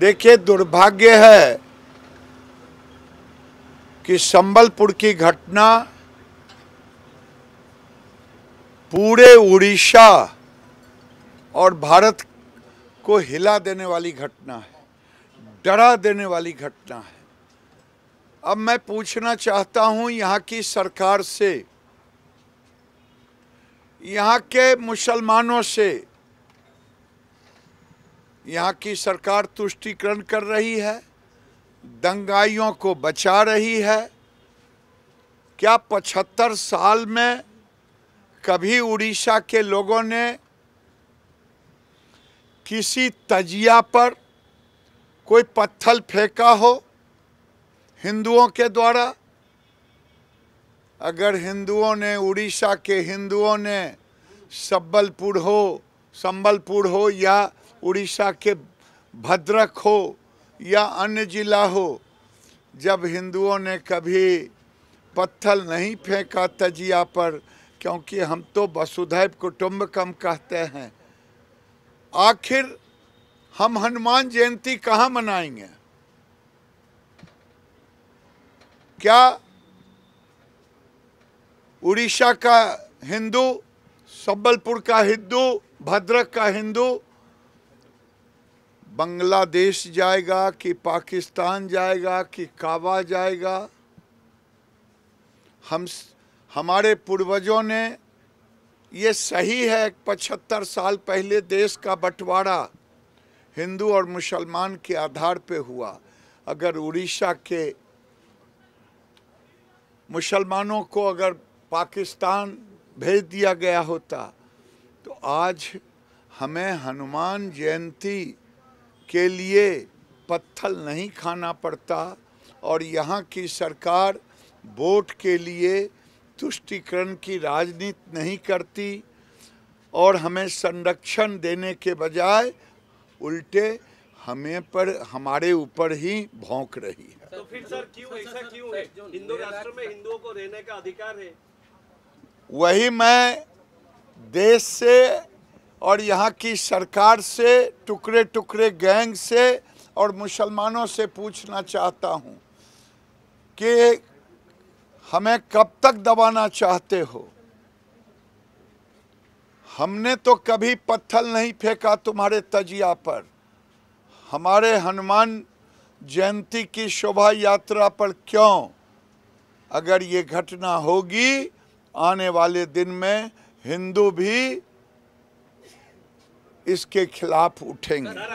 देखिए दुर्भाग्य है कि संबलपुर की घटना पूरे उड़ीसा और भारत को हिला देने वाली घटना है डरा देने वाली घटना है अब मैं पूछना चाहता हूं यहाँ की सरकार से यहाँ के मुसलमानों से यहाँ की सरकार तुष्टिकरण कर रही है दंगाइयों को बचा रही है क्या पचहत्तर साल में कभी उड़ीसा के लोगों ने किसी तजिया पर कोई पत्थर फेंका हो हिंदुओं के द्वारा अगर हिंदुओं ने उड़ीसा के हिंदुओं ने सबलपुर हो संबलपुर हो या उड़ीसा के भद्रक हो या अन्य जिला हो जब हिंदुओं ने कभी पत्थर नहीं फेंका तजिया पर क्योंकि हम तो वसुधैव कुटुम्बकम कहते हैं आखिर हम हनुमान जयंती कहाँ मनाएंगे क्या उड़ीसा का हिंदू संबलपुर का हिंदू भद्रक का हिंदू बांग्लादेश जाएगा कि पाकिस्तान जाएगा कि काबा जाएगा हम हमारे पूर्वजों ने ये सही है पचहत्तर साल पहले देश का बंटवारा हिंदू और मुसलमान के आधार पे हुआ अगर उड़ीसा के मुसलमानों को अगर पाकिस्तान भेज दिया गया होता तो आज हमें हनुमान जयंती के लिए पत्थल नहीं खाना पड़ता और यहाँ की सरकार वोट के लिए तुष्टिकरण की राजनीति नहीं करती और हमें संरक्षण देने के बजाय उल्टे हमें पर हमारे ऊपर ही भौंक रही है तो फिर सर क्यों ऐसा क्यों है हिंदू राष्ट्र में हिंदुओं को रहने का अधिकार है वही मैं देश से और यहाँ की सरकार से टुकड़े टुकड़े गैंग से और मुसलमानों से पूछना चाहता हूँ कि हमें कब तक दबाना चाहते हो हमने तो कभी पत्थर नहीं फेंका तुम्हारे तजिया पर हमारे हनुमान जयंती की शोभा यात्रा पर क्यों अगर ये घटना होगी आने वाले दिन में हिंदू भी इसके खिलाफ उठेंगे